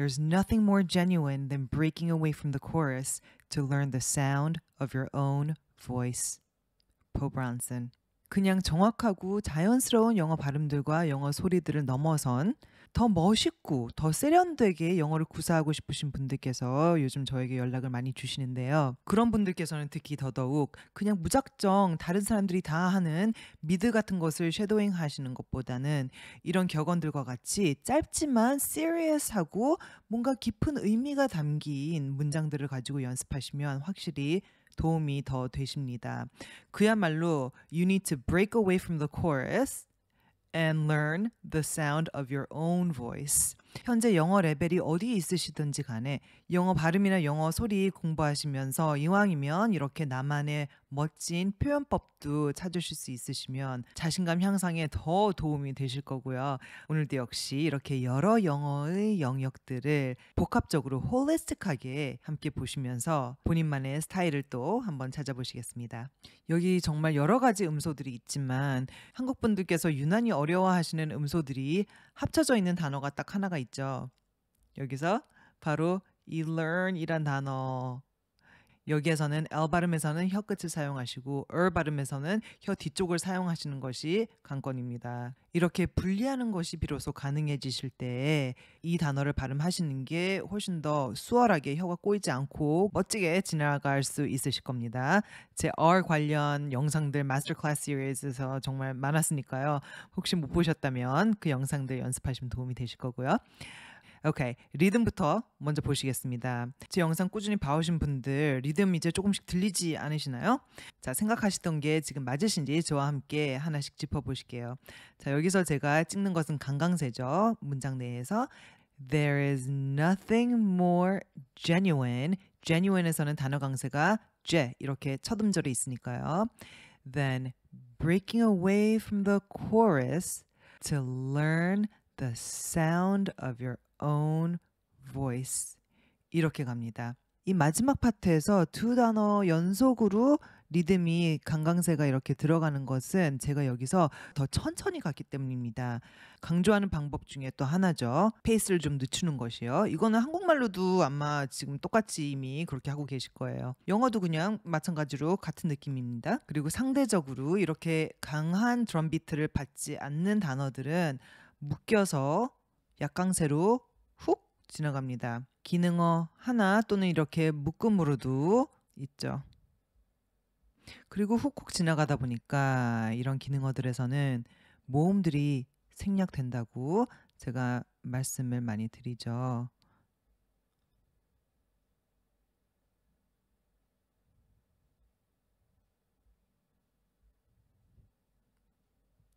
There's nothing more genuine than breaking away from the chorus to learn the sound of your own voice. Poe Bronson. 그냥 정확하고 자연스러운 영어 발음들과 영어 소리들을 넘어선 더 멋있고 더 세련되게 영어를 구사하고 싶으신 분들께서 요즘 저에게 연락을 많이 주시는데요. 그런 분들께서는 특히 더더욱 그냥 무작정 다른 사람들이 다 하는 미드 같은 것을 섀도잉 하시는 것보다는 이런 격언들과 같이 짧지만 serious하고 뭔가 깊은 의미가 담긴 문장들을 가지고 연습하시면 확실히 도움이 더 되십니다. 그야말로 you need to break away from the chorus and learn the sound of your own voice 현재 영어 레벨이 어디에 있으시든지 간에 영어 발음이나 영어 소리 공부하시면서 이왕이면 이렇게 나만의 멋진 표현법도 찾으실 수 있으시면 자신감 향상에 더 도움이 되실 거고요. 오늘도 역시 이렇게 여러 영어의 영역들을 복합적으로 홀리스틱하게 함께 보시면서 본인만의 스타일을 또 한번 찾아보시겠습니다. 여기 정말 여러 가지 음소들이 있지만 한국 분들께서 유난히 어려워하시는 음소들이 합쳐져 있는 단어가 딱 하나가 있죠. 여기서 바로 이 learn이란 단어 여기에서는 L 발음에서는 혀 끝을 사용하시고 R 발음에서는 혀 뒤쪽을 사용하시는 것이 관건입니다. 이렇게 분리하는 것이 비로소 가능해지실 때이 단어를 발음하시는 게 훨씬 더 수월하게 혀가 꼬이지 않고 멋지게 지나갈 수 있으실 겁니다. 제 R 관련 영상들 마스터 클래스 시리즈에서 정말 많았으니까요. 혹시 못 보셨다면 그 영상들 연습하시면 도움이 되실 거고요. 오케이. 리듬부터 먼저 보시겠습니다. 제 영상 꾸준히 봐오신 분들 리듬 이제 조금씩 들리지 않으시나요? 자, 생각하시던 게 지금 맞으신지 저와 함께 하나씩 짚어보실게요. 자, 여기서 제가 찍는 것은 강강세죠. 문장 내에서 There is nothing more genuine. genuine에서는 단어 강세가 제 이렇게 첫 음절이 있으니까요. Than breaking away from the chorus to learn the sound of your own voice. 이렇게 갑니다. 이 마지막 파트에서 두 단어 연속으로 리듬이 강강세가 이렇게 들어가는 것은 제가 여기서 더 천천히 갔기 때문입니다. 강조하는 방법 중에 또 하나죠. 페이스를 좀 늦추는 것이요. 이거는 한국말로도 아마 지금 똑같이 이미 그렇게 하고 계실 거예요. 영어도 그냥 마찬가지로 같은 느낌입니다. 그리고 상대적으로 이렇게 강한 드럼 비트를 받지 않는 단어들은 묶여서 약강세로 훅 지나갑니다. 기능어 하나 또는 이렇게 묶음으로도 있죠. 그리고 훅훅 지나가다 보니까 이런 기능어들에서는 모음들이 생략된다고 제가 말씀을 많이 드리죠.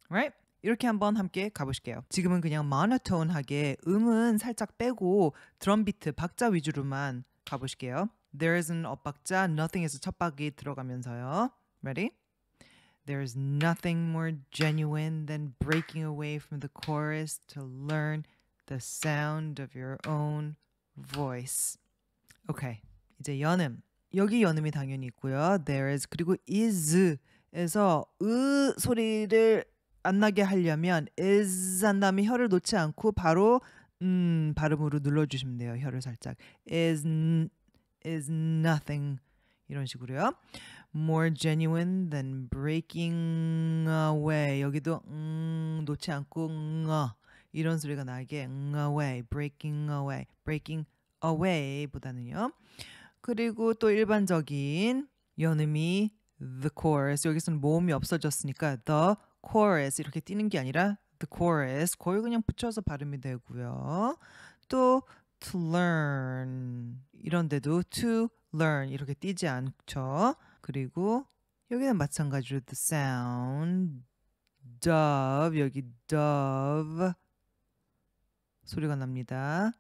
Right? 이렇게 한번 함께 가보실게요. 지금은 그냥 모노톤하게 음은 살짝 빼고 드럼 비트 박자 위주로만 가보실게요. There's 엇박자, nothing에서 첫박이 들어가면서요. Ready? There's nothing more genuine than breaking away from the chorus to learn the sound of your own voice. Okay, 이제 연음. 여기 연음이 당연히 있고요. There is 그리고 is에서 으 소리를 안 나게 하려면 is 한 다음에 혀를 놓지 않고 바로 음 발음으로 눌러 주시면 돼요. 혀를 살짝 is is nothing 이런 식으로요. more genuine than breaking away 여기도 음 놓지 않고 응 어. 이런 소리가 나게 응 away breaking away breaking away 보다는요. 그리고 또 일반적인 연음이 the chorus 여기서는 모음이 없어졌으니까 the chorus 이렇게 뛰는 게 아니라 the chorus 거의 그냥 붙여서 발음이 되고요. 또 to learn 이런데도 to learn 이렇게 뛰지 않죠. 그리고 여기는 마찬가지로 the sound dove 여기 dove 소리가 납니다.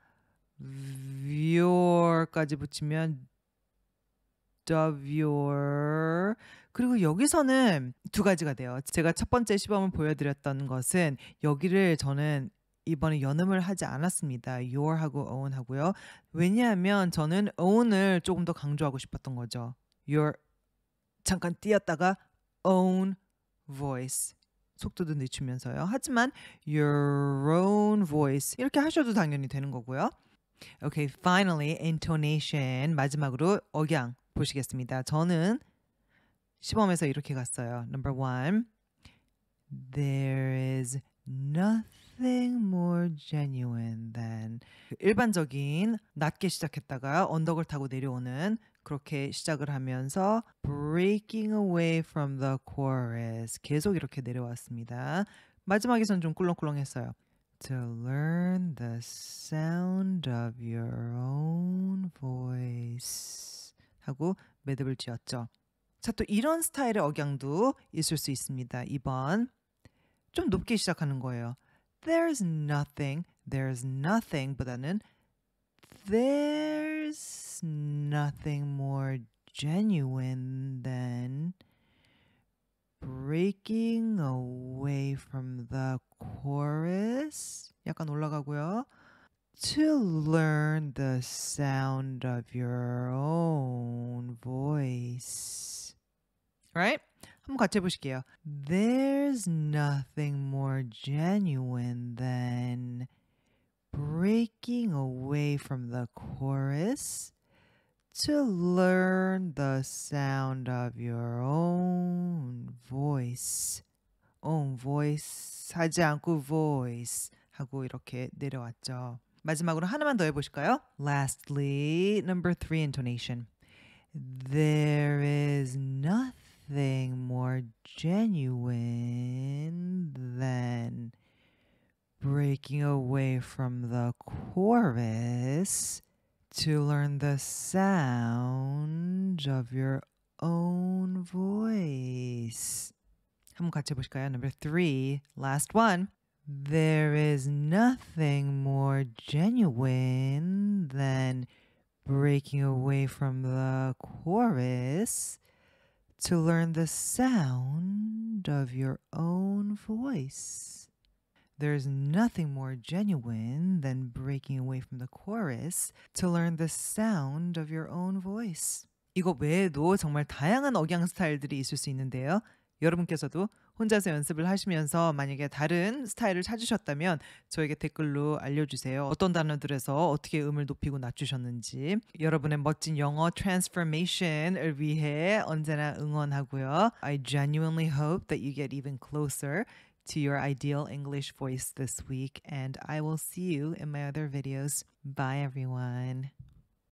viewer까지 붙이면 dove viewer 그리고 여기서는 두 가지가 돼요. 제가 첫 번째 시범을 보여드렸던 것은 여기를 저는 이번에 연음을 하지 않았습니다. your하고 own 하고요. 왜냐하면 저는 own을 조금 더 강조하고 싶었던 거죠. your 잠깐 띄었다가 own voice 속도도 늦추면서요. 하지만 your own voice 이렇게 하셔도 당연히 되는 거고요. Okay, finally intonation 마지막으로 억양 보시겠습니다. 저는 시범에서 이렇게 갔어요. Number one, there is nothing more genuine than 일반적인 낮게 시작했다가 언덕을 타고 내려오는 그렇게 시작을 하면서 breaking away from the chorus 계속 이렇게 내려왔습니다. 마지막에 전좀 꿀렁꿀렁했어요. To learn the sound of your own voice 하고 매듭을 지었죠. 자, 또 이런 스타일의 억양도 있을 수 있습니다. 2번. 좀 높게 시작하는 거예요. There's nothing, there's nothing 보다는 There's nothing more genuine than breaking away from the chorus. 약간 올라가고요. To learn the sound of your own voice. right? 한번 같이 해보실게요. There's nothing more genuine than breaking away from the chorus to learn the sound of your own voice. own voice 하지 않고 voice 하고 이렇게 내려왔죠. 마지막으로 하나만 더 해보실까요? Lastly, number three intonation. There genuine, then breaking away from the chorus to learn the sound of your own voice. 한번 같이 해보실까요? Number three, last one. There is nothing more genuine than breaking away from the chorus to learn the sound of your own voice. There's nothing more genuine than breaking away from the chorus to learn the sound of your own voice. 이거 외에도 정말 다양한 억양 스타일들이 있을 수 있는데요. 여러분께서도 혼자서 연습을 하시면서 만약에 다른 스타일을 찾으셨다면 저에게 댓글로 알려주세요. 어떤 단어들에서 어떻게 음을 높이고 낮추셨는지 여러분의 멋진 영어 transformation을 위해 언제나 응원하고요. I genuinely hope that you get even closer to your ideal English voice this week and I will see you in my other videos. Bye everyone.